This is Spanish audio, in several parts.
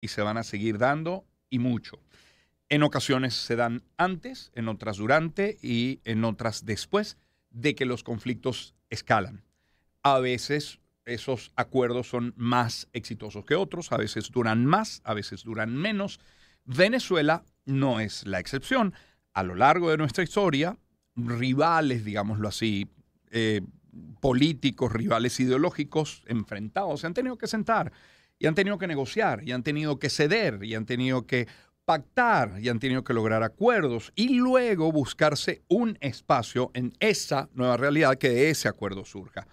y se van a seguir dando y mucho. En ocasiones se dan antes, en otras durante y en otras después de que los conflictos escalan. A veces esos acuerdos son más exitosos que otros, a veces duran más, a veces duran menos. Venezuela no es la excepción. A lo largo de nuestra historia, rivales, digámoslo así, eh, políticos, rivales ideológicos enfrentados, se han tenido que sentar y han tenido que negociar, y han tenido que ceder, y han tenido que pactar, y han tenido que lograr acuerdos, y luego buscarse un espacio en esa nueva realidad que de ese acuerdo surja.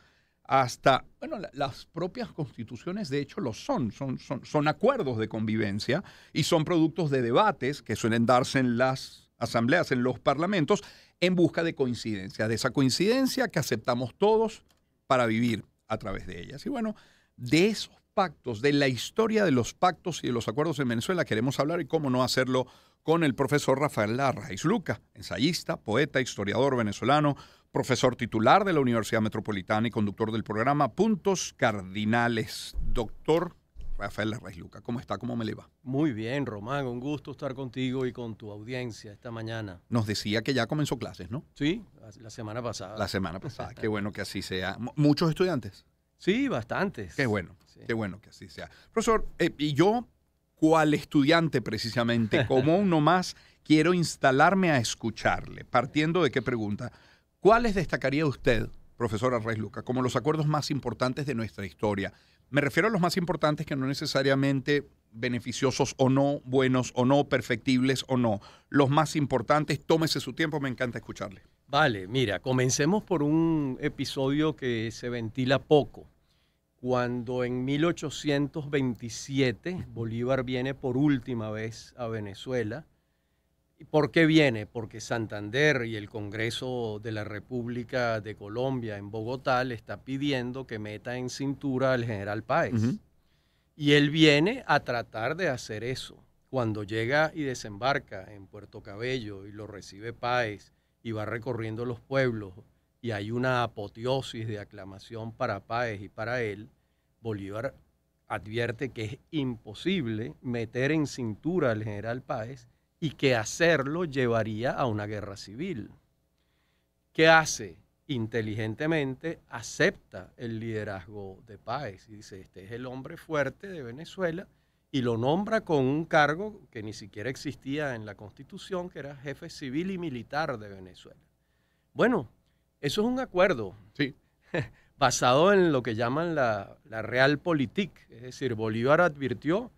Hasta, bueno, las propias constituciones de hecho lo son. Son, son, acuerdos de convivencia y son productos de debates que suelen darse en las asambleas, en los parlamentos, en busca de coincidencia, de esa coincidencia que aceptamos todos para vivir a través de ellas. Y bueno, de esos pactos, de la historia de los pactos y de los acuerdos en Venezuela queremos hablar y cómo no hacerlo con el profesor Rafael Larraiz Luca, ensayista, poeta, historiador venezolano, profesor titular de la Universidad Metropolitana y conductor del programa Puntos Cardinales. Doctor Rafael Larraiz Luca, ¿cómo está? ¿Cómo me le va? Muy bien, Román, un gusto estar contigo y con tu audiencia esta mañana. Nos decía que ya comenzó clases, ¿no? Sí, la semana pasada. La semana pasada, qué bueno que así sea. ¿Muchos estudiantes? Sí, bastantes. Qué bueno, qué bueno que así sea. Profesor, eh, y yo, cual estudiante precisamente, como uno más, quiero instalarme a escucharle. Partiendo de qué pregunta, ¿cuáles destacaría usted, profesora Reis Luca, como los acuerdos más importantes de nuestra historia? Me refiero a los más importantes que no necesariamente beneficiosos o no, buenos o no, perfectibles o no. Los más importantes, tómese su tiempo, me encanta escucharle. Vale, mira, comencemos por un episodio que se ventila poco. Cuando en 1827 Bolívar viene por última vez a Venezuela. ¿Por qué viene? Porque Santander y el Congreso de la República de Colombia en Bogotá le está pidiendo que meta en cintura al general Páez. Y él viene a tratar de hacer eso. Cuando llega y desembarca en Puerto Cabello y lo recibe Páez y va recorriendo los pueblos y hay una apoteosis de aclamación para Páez y para él, Bolívar advierte que es imposible meter en cintura al general Páez y que hacerlo llevaría a una guerra civil. ¿Qué hace? Inteligentemente acepta el liderazgo de Páez y dice, este es el hombre fuerte de Venezuela y lo nombra con un cargo que ni siquiera existía en la Constitución, que era jefe civil y militar de Venezuela. Bueno, eso es un acuerdo sí. basado en lo que llaman la, la realpolitik, es decir, Bolívar advirtió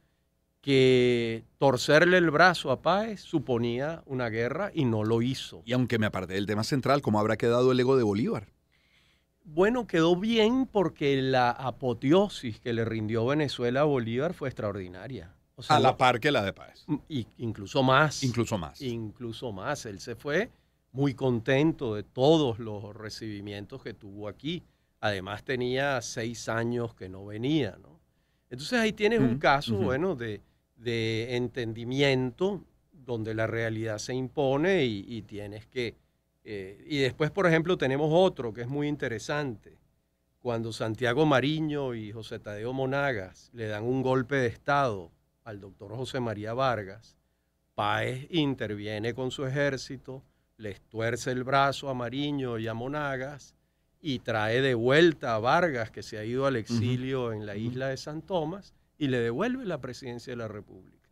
que torcerle el brazo a Páez suponía una guerra y no lo hizo. Y aunque me aparté del tema central, ¿cómo habrá quedado el ego de Bolívar? bueno, quedó bien porque la apoteosis que le rindió Venezuela a Bolívar fue extraordinaria. a la par que la de Paz mm, Y, incluso más. Incluso más. Incluso más. Él se fue muy contento de todos los recibimientos que tuvo aquí. Además tenía seis años que no venía, ¿no? Entonces ahí tienes un caso, bueno, de, entendimiento donde la realidad se impone y tienes que eh, y después, por ejemplo, tenemos otro que es muy interesante, cuando Santiago Mariño y José Tadeo Monagas le dan un golpe de Estado al doctor José María Vargas, Páez interviene con su ejército, le tuerce el brazo a Mariño y a Monagas y trae de vuelta a Vargas, que se ha ido al exilio en la isla de San Tomás, y le devuelve la presidencia de la República.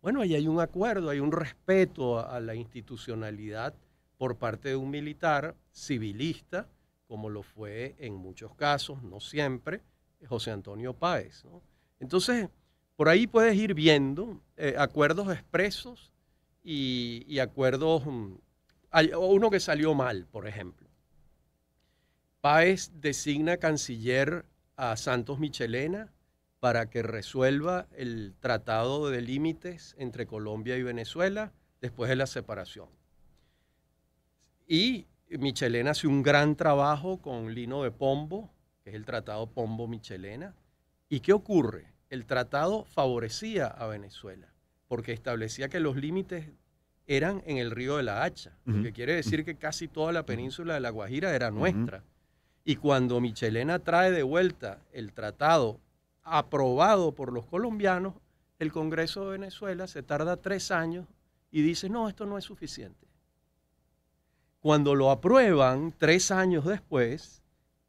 Bueno, ahí hay un acuerdo, hay un respeto a la institucionalidad por parte de un militar civilista, como lo fue en muchos casos, no siempre, José Antonio Páez. Entonces, por ahí puedes ir viendo eh, acuerdos expresos y, acuerdos, mm, uno que salió mal, por ejemplo. Páez designa canciller a Santos Michelena para que resuelva el tratado de límites entre Colombia y Venezuela después de la separación. Y Michelena hace un gran trabajo con Lino de Pombo, que es el Tratado Pombo-Michelena. ¿Y qué ocurre? El tratado favorecía a Venezuela porque establecía que los límites eran en el río de la Hacha, lo que quiere decir que casi toda la península de La Guajira era nuestra. Y cuando Michelena trae de vuelta el tratado aprobado por los colombianos, el Congreso de Venezuela se tarda tres años y dice, no, esto no es suficiente. Cuando lo aprueban tres años después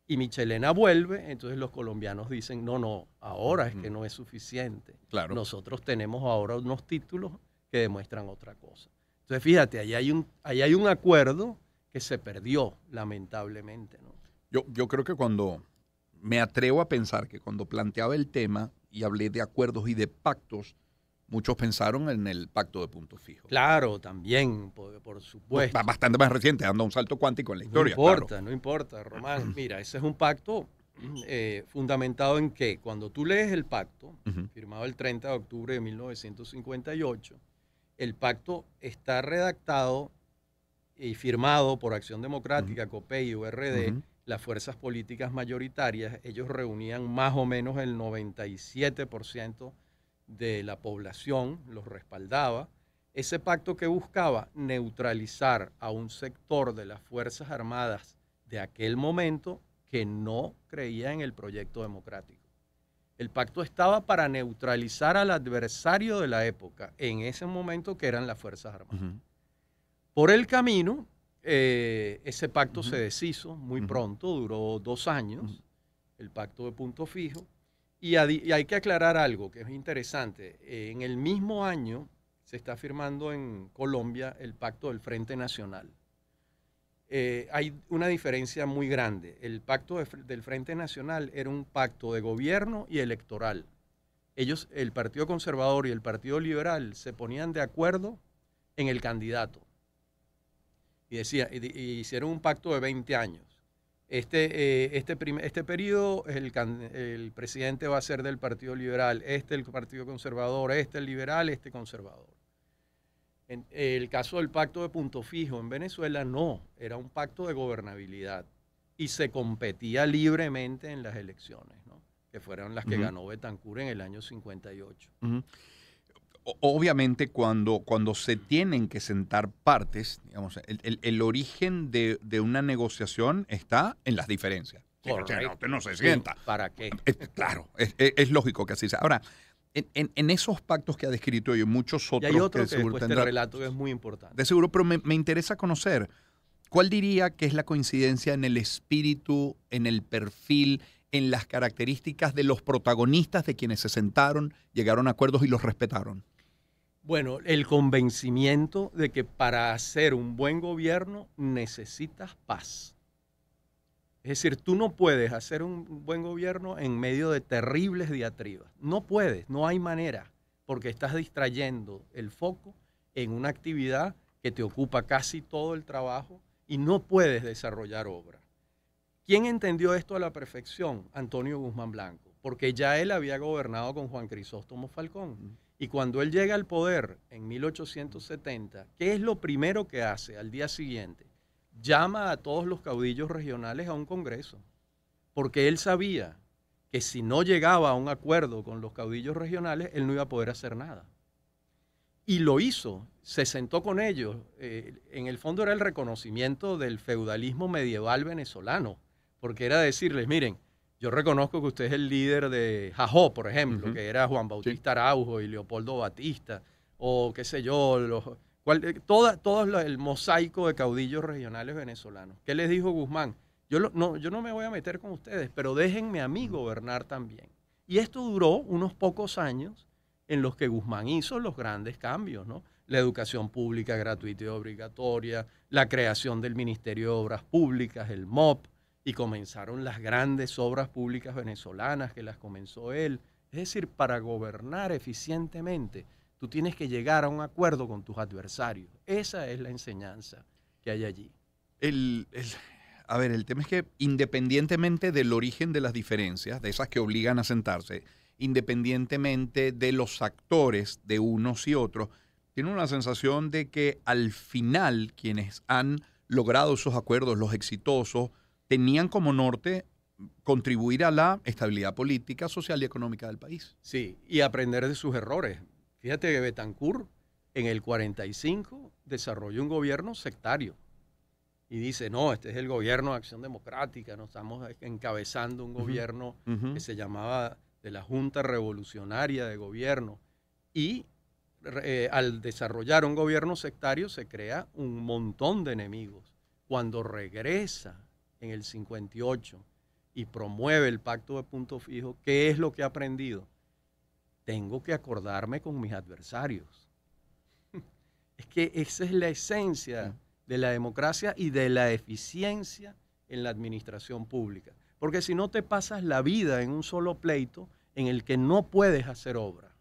y Michelena vuelve, entonces los colombianos dicen, no, no, ahora es que no es suficiente. Claro. Nosotros tenemos ahora unos títulos que demuestran otra cosa. Entonces, fíjate, ahí hay un, ahí hay un acuerdo que se perdió, lamentablemente. ¿no? Yo, yo creo que cuando me atrevo a pensar que cuando planteaba el tema y hablé de acuerdos y de pactos, Muchos pensaron en el pacto de puntos fijos. Claro, también, por, supuesto. Bastante más reciente, dando un salto cuántico en la historia. No importa, no importa, Román. Mira, ese es un pacto mm, eh, fundamentado en que cuando tú lees el pacto, firmado el 30 de octubre de 1958, el pacto está redactado y firmado por Acción Democrática, COPEI y URD, las fuerzas políticas mayoritarias, ellos reunían más o menos el 97% de la población los respaldaba. Ese pacto que buscaba neutralizar a un sector de las Fuerzas Armadas de aquel momento que no creía en el proyecto democrático. El pacto estaba para neutralizar al adversario de la época, en ese momento que eran las Fuerzas Armadas. Por el camino, eh, ese pacto se deshizo muy pronto, duró dos años, el pacto de punto fijo, y, hay que aclarar algo que es interesante. Eh, en el mismo año se está firmando en Colombia el pacto del Frente Nacional. Eh, hay una diferencia muy grande. El pacto del Frente Nacional era un pacto de gobierno y electoral. Ellos, el Partido Conservador y el Partido Liberal, se ponían de acuerdo en el candidato. Y, decía, y hicieron un pacto de 20 años este, eh, este, este periodo el, presidente va a ser del Partido Liberal, este el Partido Conservador, este el liberal, este conservador. En el caso del pacto de punto fijo en Venezuela no, era un pacto de gobernabilidad y se competía libremente en las elecciones, que fueron las que ganó Betancur en el año 58 obviamente cuando, cuando se tienen que sentar partes, digamos, el, el, origen de, una negociación está en las diferencias. Usted no se sienta. ¿Para qué? claro, es, lógico que así sea. Ahora, en, esos pactos que ha descrito y muchos otros... Y hay otro que, que relato es muy importante. De seguro, pero me, me interesa conocer, ¿cuál diría que es la coincidencia en el espíritu, en el perfil, en las características de los protagonistas, de quienes se sentaron, llegaron a acuerdos y los respetaron? Bueno, el convencimiento de que para hacer un buen gobierno necesitas paz. Es decir, tú no puedes hacer un buen gobierno en medio de terribles diatribas. No puedes, no hay manera, porque estás distrayendo el foco en una actividad que te ocupa casi todo el trabajo y no puedes desarrollar obra. ¿Quién entendió esto a la perfección? Antonio Guzmán Blanco, porque ya él había gobernado con Juan Crisóstomo Falcón mm. Y cuando él llega al poder en 1870, ¿qué es lo primero que hace al día siguiente? Llama a todos los caudillos regionales a un congreso, porque él sabía que si no llegaba a un acuerdo con los caudillos regionales, él no iba a poder hacer nada. Y lo hizo, se sentó con ellos. Eh, en el fondo era el reconocimiento del feudalismo medieval venezolano, porque era decirles, miren, yo reconozco que usted es el líder de Jajó, por ejemplo, que era Juan Bautista Araujo y Leopoldo Batista, o qué sé yo, eh, toda, todo el mosaico de caudillos regionales venezolanos. ¿Qué les dijo Guzmán? Yo, no, yo no me voy a meter con ustedes, pero déjenme a mí gobernar también. Y esto duró unos pocos años en los que Guzmán hizo los grandes cambios, ¿no? La educación pública gratuita y obligatoria, la creación del Ministerio de Obras Públicas, el MOP, y comenzaron las grandes obras públicas venezolanas que las comenzó él. Es decir, para gobernar eficientemente, tú tienes que llegar a un acuerdo con tus adversarios. Esa es la enseñanza que hay allí. El, el, a ver, el tema es que independientemente del origen de las diferencias, de esas que obligan a sentarse, independientemente de los actores de unos y otros, tiene una sensación de que al final quienes han logrado esos acuerdos, los exitosos, tenían como norte contribuir a la estabilidad política, social y económica del país. Sí, y aprender de sus errores. Fíjate que Betancourt en el 45 desarrolló un gobierno sectario y dice, no, este es el gobierno de Acción Democrática, nos estamos encabezando un gobierno que se llamaba de la Junta Revolucionaria de Gobierno. Y eh, al desarrollar un gobierno sectario se crea un montón de enemigos. Cuando regresa en el 58 y promueve el pacto de punto fijo, ¿qué es lo que he aprendido? Tengo que acordarme con mis adversarios. Es que esa es la esencia de la democracia y de la eficiencia en la administración pública. Porque si no te pasas la vida en un solo pleito en el que no puedes hacer obra.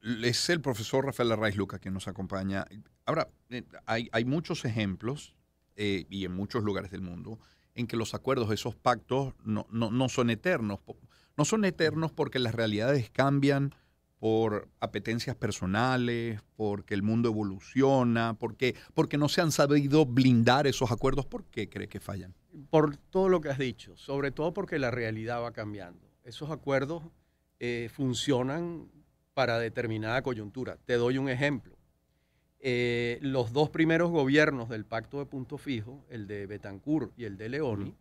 Es el profesor Rafael Arraiz Luca quien nos acompaña. Ahora, eh, hay, hay muchos ejemplos eh, y en muchos lugares del mundo, en que los acuerdos, esos pactos, no, son eternos. No son eternos porque las realidades cambian por apetencias personales, porque el mundo evoluciona, porque, porque no se han sabido blindar esos acuerdos. ¿Por qué cree que fallan? Por todo lo que has dicho, sobre todo porque la realidad va cambiando. Esos acuerdos eh, funcionan para determinada coyuntura. Te doy un ejemplo. Eh, los dos primeros gobiernos del pacto de punto fijo, el de Betancourt y el de Leoni,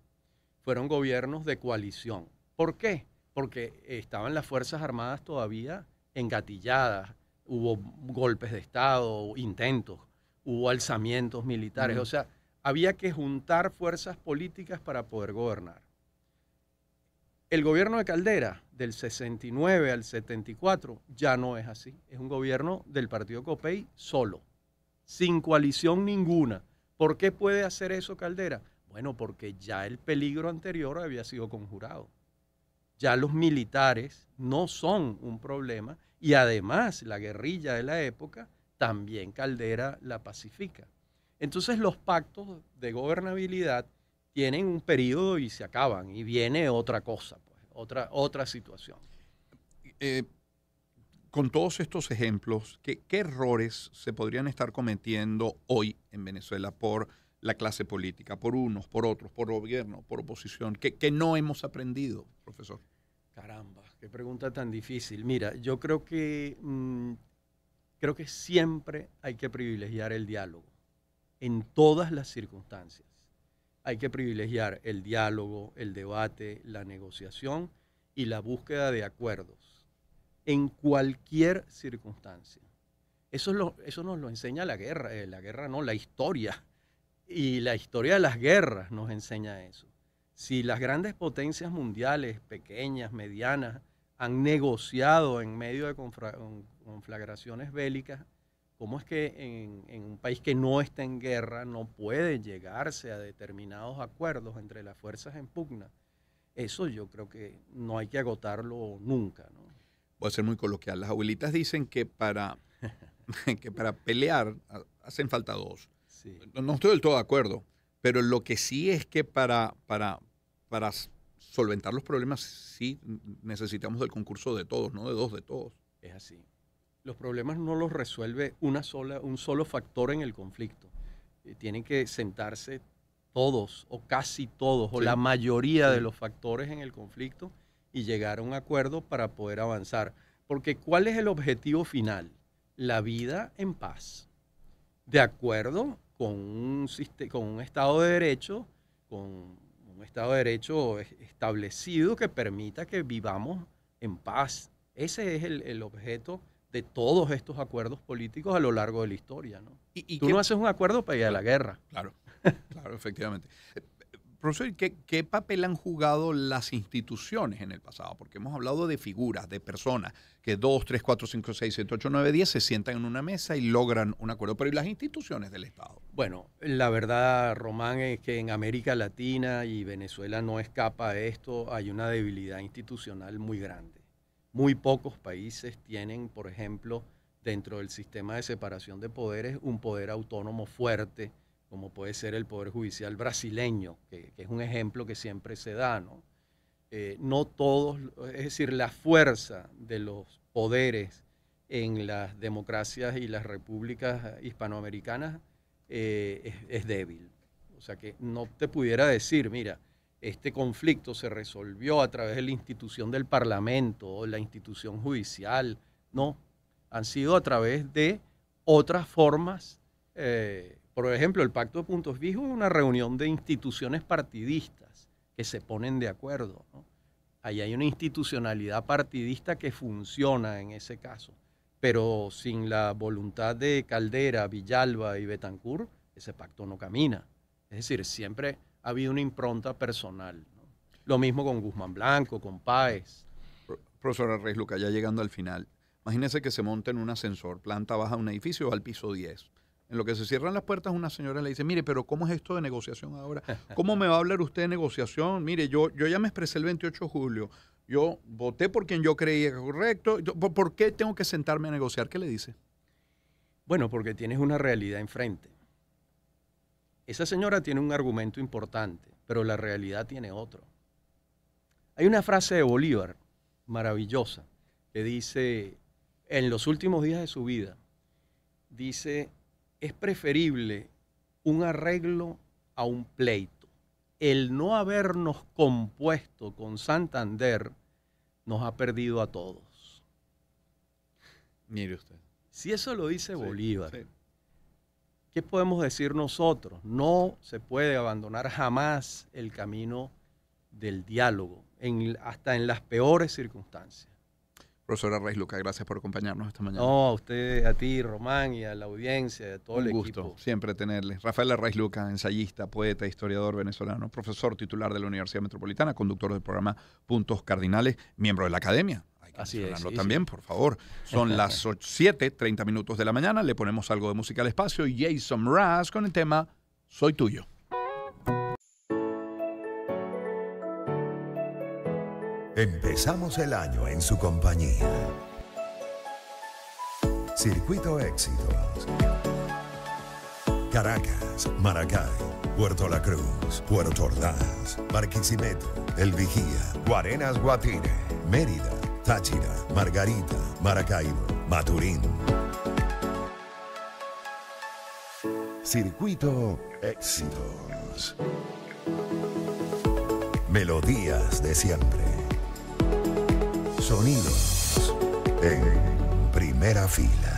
fueron gobiernos de coalición. ¿Por qué? Porque estaban las Fuerzas Armadas todavía engatilladas, hubo golpes de Estado, intentos, hubo alzamientos militares, o sea, había que juntar fuerzas políticas para poder gobernar. El gobierno de Caldera, del 69 al 74, ya no es así. Es un gobierno del partido COPEI solo, sin coalición ninguna. ¿Por qué puede hacer eso Caldera? Bueno, porque ya el peligro anterior había sido conjurado. Ya los militares no son un problema y además la guerrilla de la época también Caldera la pacifica. Entonces los pactos de gobernabilidad tienen un periodo y se acaban y viene otra cosa, pues, otra, otra situación. Eh, con todos estos ejemplos, ¿qué, errores se podrían estar cometiendo hoy en Venezuela por la clase política, por unos, por otros, por gobierno, por oposición? ¿Qué, no hemos aprendido, profesor? Caramba, qué pregunta tan difícil. Mira, yo creo que, mm, creo que siempre hay que privilegiar el diálogo en todas las circunstancias hay que privilegiar el diálogo, el debate, la negociación y la búsqueda de acuerdos en cualquier circunstancia. Eso, lo, eso nos lo enseña la guerra, eh, la guerra no, la historia. Y la historia de las guerras nos enseña eso. Si las grandes potencias mundiales, pequeñas, medianas, han negociado en medio de conflagraciones bélicas, ¿Cómo es que en, un país que no está en guerra no puede llegarse a determinados acuerdos entre las fuerzas en pugna? Eso yo creo que no hay que agotarlo nunca. ¿no? Voy a ser muy coloquial. Las abuelitas dicen que para, que para pelear ah, hacen falta dos. No estoy del todo de acuerdo, pero lo que sí es que para, para, para solventar los problemas sí necesitamos del concurso de todos, no de dos de todos. Es así los problemas no los resuelve una sola, un solo factor en el conflicto. Eh, tienen que sentarse todos o casi todos o la mayoría de los factores en el conflicto y llegar a un acuerdo para poder avanzar. Porque ¿cuál es el objetivo final? La vida en paz, de acuerdo con un, con un Estado de Derecho, con un Estado de Derecho establecido que permita que vivamos en paz. Ese es el, el objeto de todos estos acuerdos políticos a lo largo de la historia. ¿no? ¿Y, y Tú no haces un acuerdo para ir a la guerra. Claro, claro, efectivamente. Profesor, ¿qué, ¿qué, papel han jugado las instituciones en el pasado? Porque hemos hablado de figuras, de personas, que dos, tres, cuatro, cinco, seis, siete, ocho, nueve, diez, se sientan en una mesa y logran un acuerdo. Pero ¿y las instituciones del Estado? Bueno, la verdad, Román, es que en América Latina y Venezuela no escapa esto, hay una debilidad institucional muy grande. Muy pocos países tienen, por ejemplo, dentro del sistema de separación de poderes, un poder autónomo fuerte, como puede ser el Poder Judicial brasileño, que, es un ejemplo que siempre se da, ¿no? Eh, no todos, es decir, la fuerza de los poderes en las democracias y las repúblicas hispanoamericanas eh, es, débil. O sea que no te pudiera decir, mira, este conflicto se resolvió a través de la institución del Parlamento, la institución judicial, no, han sido a través de otras formas. Eh, por ejemplo, el Pacto de Puntos Fijos es una reunión de instituciones partidistas que se ponen de acuerdo. Ahí hay una institucionalidad partidista que funciona en ese caso, pero sin la voluntad de Caldera, Villalba y Betancourt, ese pacto no camina. Es decir, siempre ha habido una impronta personal. Lo mismo con Guzmán Blanco, con Páez. Profesora Reyes Luca, ya llegando al final, imagínese que se monta en un ascensor, planta baja un edificio, al piso 10. En lo que se cierran las puertas, una señora le dice, mire, pero ¿cómo es esto de negociación ahora? ¿Cómo me va a hablar usted de negociación? Mire, yo, yo ya me expresé el 28 de julio, yo voté por quien yo creía correcto, ¿por qué tengo que sentarme a negociar? ¿Qué le dice? Bueno, porque tienes una realidad enfrente. Esa señora tiene un argumento importante, pero la realidad tiene otro. Hay una frase de Bolívar maravillosa que dice, en los últimos días de su vida, dice, es preferible un arreglo a un pleito. El no habernos compuesto con Santander nos ha perdido a todos. Mire usted. Si eso lo dice Bolívar, ¿Qué podemos decir nosotros? No se puede abandonar jamás el camino del diálogo, hasta en las peores circunstancias. Profesora Reis luca gracias por acompañarnos esta mañana. No, a usted, a ti, Román, y a la audiencia, a todo Un el gusto, siempre tenerles. Rafael Reis luca ensayista, poeta, historiador venezolano, profesor titular de la Universidad Metropolitana, conductor del programa Puntos Cardinales, miembro de la Academia Así es. también, por favor. Son las 7, 30 minutos de la mañana. Le ponemos algo de música al espacio. Jason Mraz con el tema Soy tuyo. Empezamos el año en su compañía. Circuito Éxitos. Caracas, Maracay, Puerto La Cruz, Puerto Ordaz, Barquisimeto, El Vigía, Guarenas Guatire, Mérida. Táchira, Margarita, Maracaibo, Maturín. Circuito Éxitos. Melodías de siempre. Sonidos en primera fila.